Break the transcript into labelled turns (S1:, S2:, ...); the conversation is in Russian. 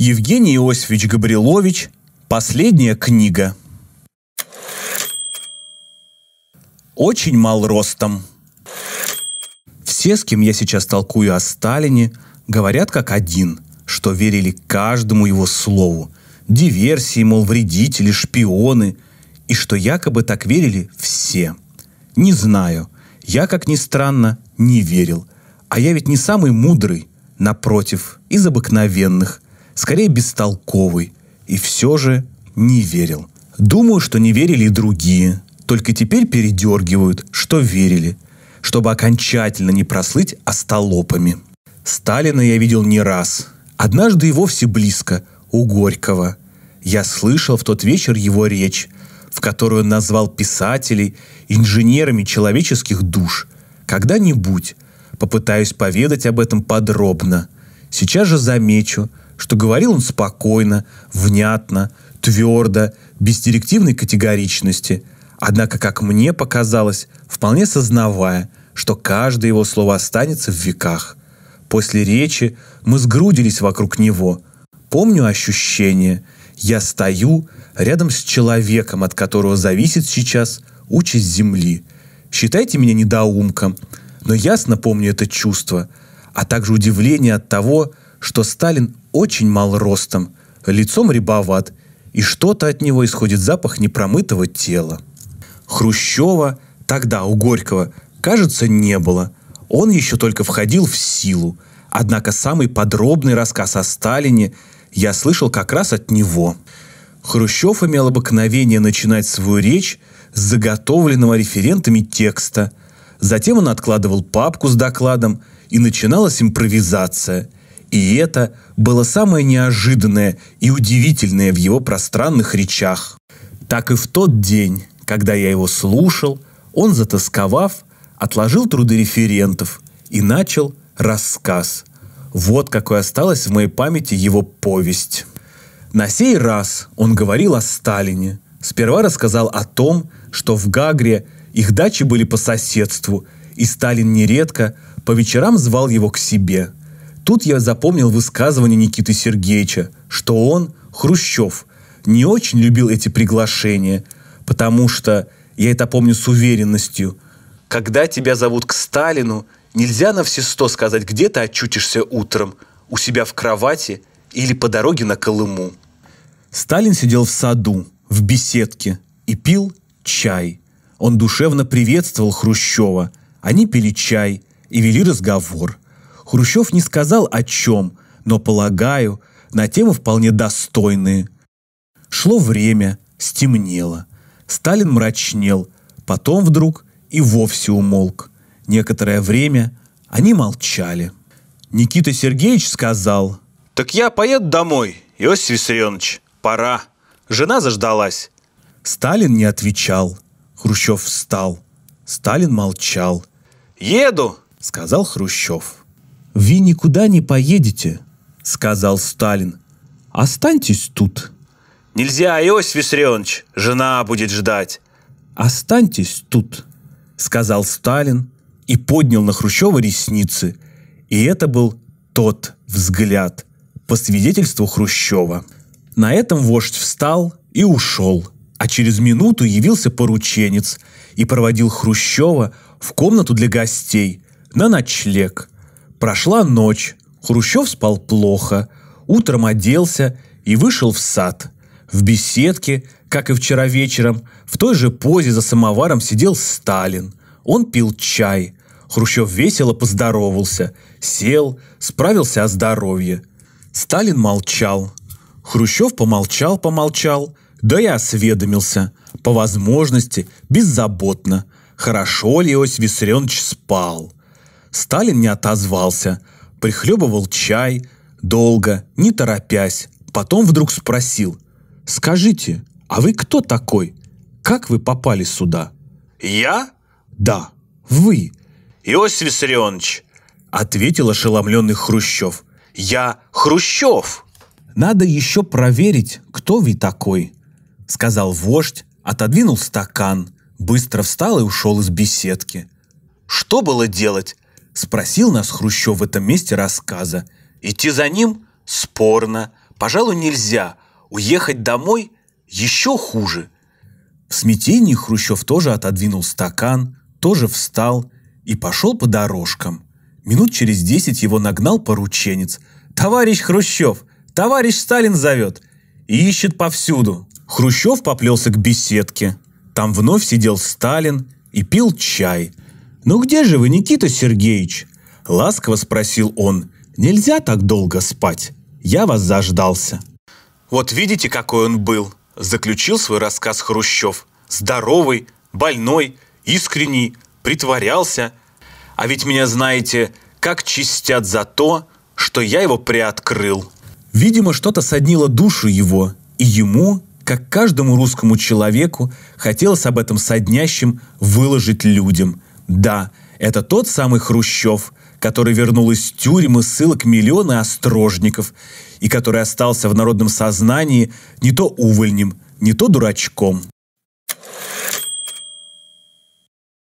S1: Евгений Иосифович Габрилович. Последняя книга. Очень мал ростом. Все, с кем я сейчас толкую о Сталине, говорят как один, что верили каждому его слову. Диверсии, мол, вредители, шпионы. И что якобы так верили все. Не знаю. Я, как ни странно, не верил. А я ведь не самый мудрый, напротив, из обыкновенных – скорее бестолковый, и все же не верил. Думаю, что не верили и другие, только теперь передергивают, что верили, чтобы окончательно не прослыть остолопами. Сталина я видел не раз, однажды и вовсе близко, у Горького. Я слышал в тот вечер его речь, в которую он назвал писателей инженерами человеческих душ. Когда-нибудь попытаюсь поведать об этом подробно. Сейчас же замечу – что говорил он спокойно, внятно, твердо, без директивной категоричности, однако, как мне показалось, вполне сознавая, что каждое его слово останется в веках. После речи мы сгрудились вокруг него. Помню ощущение. Я стою рядом с человеком, от которого зависит сейчас участь Земли. Считайте меня недоумком, но ясно помню это чувство, а также удивление от того, что Сталин очень мал ростом, лицом рябоват, и что-то от него исходит запах непромытого тела. Хрущева тогда у Горького, кажется, не было. Он еще только входил в силу. Однако самый подробный рассказ о Сталине я слышал как раз от него. Хрущев имел обыкновение начинать свою речь с заготовленного референтами текста. Затем он откладывал папку с докладом, и начиналась импровизация – и это было самое неожиданное и удивительное в его пространных речах. Так и в тот день, когда я его слушал, он, затасковав, отложил труды референтов и начал рассказ. Вот какой осталась в моей памяти его повесть. На сей раз он говорил о Сталине. Сперва рассказал о том, что в Гагре их дачи были по соседству, и Сталин нередко по вечерам звал его к себе. Тут я запомнил высказывание Никиты Сергеевича, что он, Хрущев, не очень любил эти приглашения, потому что, я это помню с уверенностью, когда тебя зовут к Сталину, нельзя на все сто сказать, где ты очутишься утром, у себя в кровати или по дороге на Колыму. Сталин сидел в саду, в беседке и пил чай. Он душевно приветствовал Хрущева. Они пили чай и вели разговор. Хрущев не сказал о чем, но, полагаю, на тему вполне достойные. Шло время, стемнело. Сталин мрачнел, потом вдруг и вовсе умолк. Некоторое время они молчали. Никита Сергеевич сказал, «Так я поеду домой, Иосиф Виссарионович, пора. Жена заждалась». Сталин не отвечал. Хрущев встал. Сталин молчал. «Еду!» – сказал Хрущев. «Вы никуда не поедете», — сказал Сталин. «Останьтесь тут». «Нельзя, Иосиф Виссарионович, жена будет ждать». «Останьтесь тут», — сказал Сталин и поднял на Хрущева ресницы. И это был тот взгляд, по свидетельству Хрущева. На этом вождь встал и ушел, а через минуту явился порученец и проводил Хрущева в комнату для гостей на ночлег – Прошла ночь, Хрущев спал плохо, утром оделся и вышел в сад. В беседке, как и вчера вечером, в той же позе за самоваром сидел Сталин. Он пил чай. Хрущев весело поздоровался, сел, справился о здоровье. Сталин молчал. Хрущев помолчал, помолчал, да и осведомился. По возможности, беззаботно. Хорошо ли Иосиф Виссарионович спал? Сталин не отозвался, прихлебывал чай, долго, не торопясь. Потом вдруг спросил. «Скажите, а вы кто такой? Как вы попали сюда?» «Я?» «Да, вы». «Иосиф Виссарионович», — ответил ошеломленный Хрущев. «Я Хрущев». «Надо еще проверить, кто вы такой», — сказал вождь, отодвинул стакан, быстро встал и ушел из беседки. Что было делать? Спросил нас Хрущев в этом месте рассказа. Идти за ним спорно, пожалуй, нельзя. Уехать домой еще хуже. В смятении Хрущев тоже отодвинул стакан, тоже встал и пошел по дорожкам. Минут через десять его нагнал порученец. «Товарищ Хрущев! Товарищ Сталин зовет!» И ищет повсюду. Хрущев поплелся к беседке. Там вновь сидел Сталин и пил чай – «Ну где же вы, Никита Сергеевич?» Ласково спросил он. «Нельзя так долго спать. Я вас заждался». Вот видите, какой он был, заключил свой рассказ Хрущев. Здоровый, больной, искренний, притворялся. А ведь меня, знаете, как чистят за то, что я его приоткрыл. Видимо, что-то соднило душу его, и ему, как каждому русскому человеку, хотелось об этом соднящем выложить людям – да, это тот самый Хрущев, который вернул из тюрьмы ссылок миллионы острожников и который остался в народном сознании не то увольнем, не то дурачком.